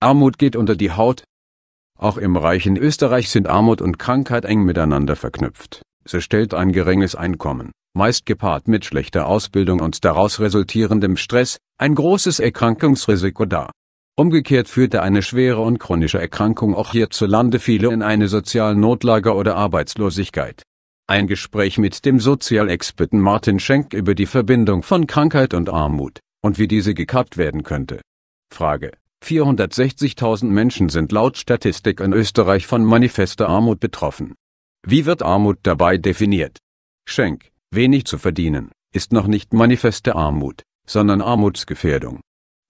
Armut geht unter die Haut. Auch im reichen Österreich sind Armut und Krankheit eng miteinander verknüpft. So stellt ein geringes Einkommen, meist gepaart mit schlechter Ausbildung und daraus resultierendem Stress, ein großes Erkrankungsrisiko dar. Umgekehrt führte eine schwere und chronische Erkrankung auch hierzulande viele in eine soziale Notlage oder Arbeitslosigkeit. Ein Gespräch mit dem Sozialexperten Martin Schenk über die Verbindung von Krankheit und Armut und wie diese gekappt werden könnte. Frage 460.000 Menschen sind laut Statistik in Österreich von manifester Armut betroffen. Wie wird Armut dabei definiert? Schenk, wenig zu verdienen, ist noch nicht manifeste Armut, sondern Armutsgefährdung.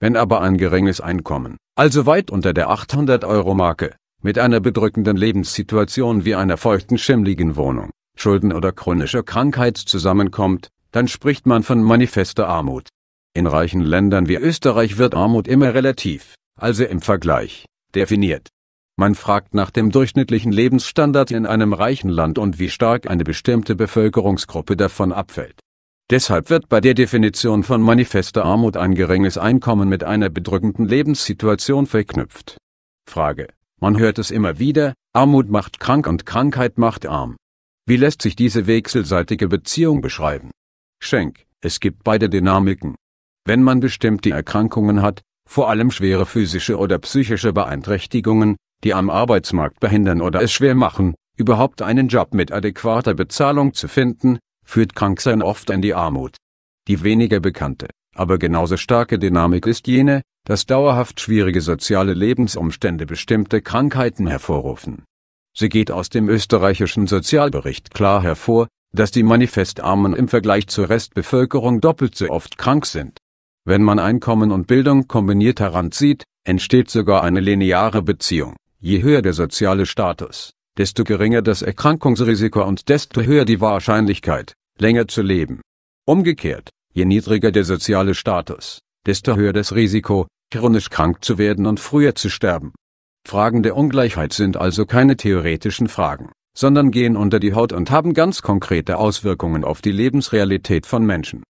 Wenn aber ein geringes Einkommen, also weit unter der 800-Euro-Marke, mit einer bedrückenden Lebenssituation wie einer feuchten schimmligen Wohnung, Schulden oder chronischer Krankheit zusammenkommt, dann spricht man von manifester Armut. In reichen Ländern wie Österreich wird Armut immer relativ also im Vergleich, definiert. Man fragt nach dem durchschnittlichen Lebensstandard in einem reichen Land und wie stark eine bestimmte Bevölkerungsgruppe davon abfällt. Deshalb wird bei der Definition von manifester Armut ein geringes Einkommen mit einer bedrückenden Lebenssituation verknüpft. Frage. Man hört es immer wieder, Armut macht krank und Krankheit macht arm. Wie lässt sich diese wechselseitige Beziehung beschreiben? Schenk, es gibt beide Dynamiken. Wenn man bestimmte Erkrankungen hat, vor allem schwere physische oder psychische Beeinträchtigungen, die am Arbeitsmarkt behindern oder es schwer machen, überhaupt einen Job mit adäquater Bezahlung zu finden, führt Kranksein oft in die Armut. Die weniger bekannte, aber genauso starke Dynamik ist jene, dass dauerhaft schwierige soziale Lebensumstände bestimmte Krankheiten hervorrufen. Sie geht aus dem österreichischen Sozialbericht klar hervor, dass die Manifestarmen im Vergleich zur Restbevölkerung doppelt so oft krank sind wenn man Einkommen und Bildung kombiniert heranzieht, entsteht sogar eine lineare Beziehung. Je höher der soziale Status, desto geringer das Erkrankungsrisiko und desto höher die Wahrscheinlichkeit, länger zu leben. Umgekehrt, je niedriger der soziale Status, desto höher das Risiko, chronisch krank zu werden und früher zu sterben. Fragen der Ungleichheit sind also keine theoretischen Fragen, sondern gehen unter die Haut und haben ganz konkrete Auswirkungen auf die Lebensrealität von Menschen.